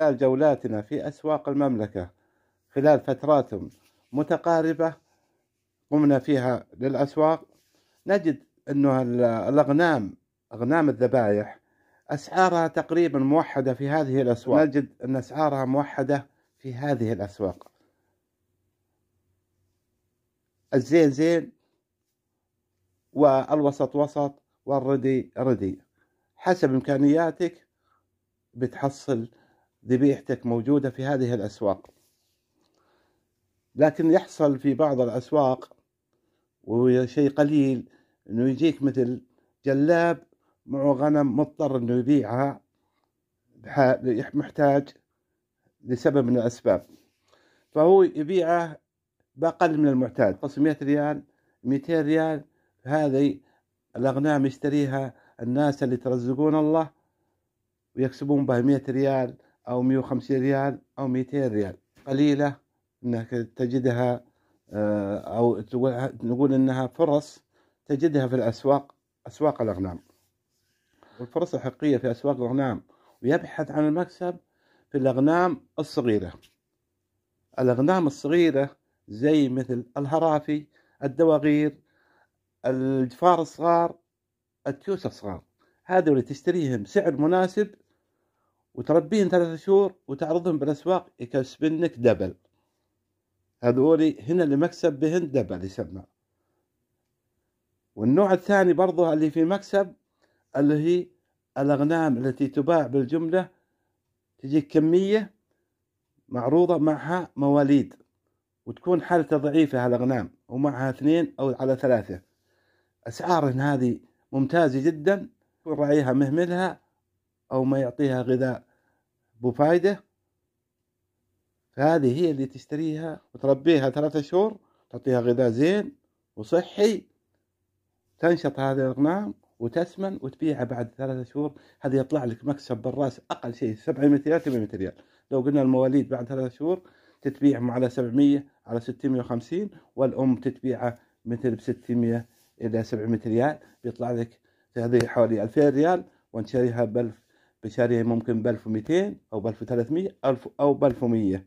خلال جولاتنا في أسواق المملكة خلال فترات متقاربة قمنا فيها للأسواق نجد أنه الأغنام أغنام الذبائح أسعارها تقريبا موحدة في هذه الأسواق نجد أن أسعارها موحدة في هذه الأسواق الزين زين والوسط وسط والردي ردي حسب إمكانياتك بتحصل ذبيحتك موجودة في هذه الأسواق لكن يحصل في بعض الأسواق وشيء قليل أنه يجيك مثل جلاب معه غنم مضطر أنه يبيعها محتاج لسبب من الأسباب فهو يبيعه بأقل من المعتاد مئة ريال مئتين ريال هذه الأغنام يشتريها الناس اللي ترزقون الله ويكسبون بها مئة ريال أو 150 ريال أو 200 ريال قليلة أنك تجدها آه، أو نقول أنها فرص تجدها في الأسواق أسواق الأغنام والفرص الحقيقية في أسواق الأغنام ويبحث عن المكسب في الأغنام الصغيرة الأغنام الصغيرة زي مثل الهرافي الدواغير الجفار الصغار التيوس الصغار هذول تشتريهم سعر مناسب وتربيهن ثلاثة شهور وتعرضهم بالاسواق يكسبنك دبل هذولي هنا اللي مكسب بهن دبل يسمى والنوع الثاني برضو اللي في مكسب اللي هي الأغنام التي تباع بالجملة تجيك كمية معروضة معها مواليد وتكون حالة ضعيفة هالأغنام ومعها اثنين أو على ثلاثة أسعارهن هذه ممتازة جدا والراعيها مهملها أو ما يعطيها غذاء بفائدة فهذه هي اللي تشتريها وتربيها ثلاثة شهور تعطيها غذاء زين وصحي تنشط هذه الأغنام وتسمن وتبيعها بعد ثلاثة شهور هذا يطلع لك مكسب بالراس أقل شيء 700 ريال 800 ريال لو قلنا المواليد بعد ثلاثة شهور تتبيعهم على 700 على 650 والأم تتبيعه مثل ب 600 إلى 700 ريال بيطلع لك هذه حوالي 2000 ريال ونشتريها ب 1000 بشارية ممكن ب 1200 أو ب 1300 أو ب 1100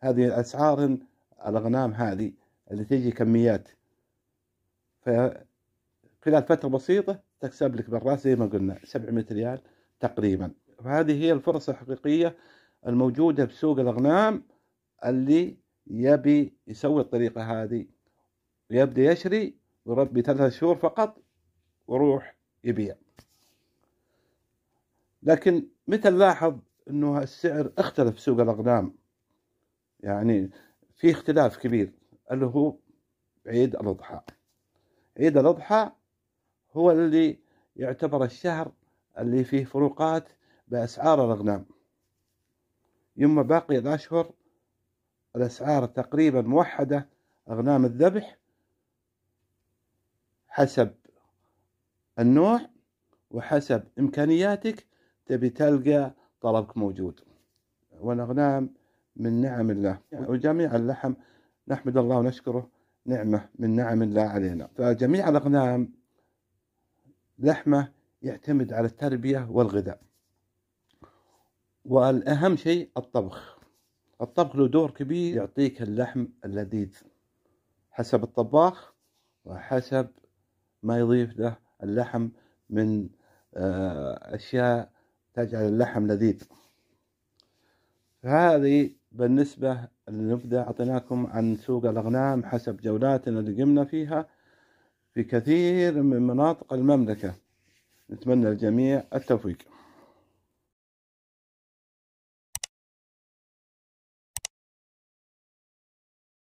هذه الأسعار الأغنام هذه اللي تجي كميات ف خلال فترة بسيطة تكسب لك بالراس زي ما قلنا 700 ريال تقريبا فهذه هي الفرص الحقيقية الموجودة في سوق الأغنام اللي يبي يسوي الطريقة هذه ويبدأ يشري ويربي ثلاثة شهور فقط وروح يبيع لكن متى نلاحظ انه السعر اختلف سوق الاغنام يعني في اختلاف كبير اللي هو عيد الاضحى عيد الاضحى هو اللي يعتبر الشهر اللي فيه فروقات باسعار الاغنام يما باقي الاشهر الاسعار تقريبا موحده اغنام الذبح حسب النوع وحسب امكانياتك تبي تلقى طلبك موجود والأغنام من نعم الله وجميع اللحم نحمد الله ونشكره نعمة من نعم الله علينا فجميع الأغنام لحمه يعتمد على التربية والغذاء والأهم شيء الطبخ الطبخ له دور كبير يعطيك اللحم اللذيذ حسب الطباخ وحسب ما يضيف له اللحم من آه، أشياء تجعل اللحم لذيذ فهذه بالنسبة للنبذة أعطيناكم عن سوق الأغنام حسب جولاتنا اللي قمنا فيها في كثير من مناطق المملكة نتمنى الجميع التوفيق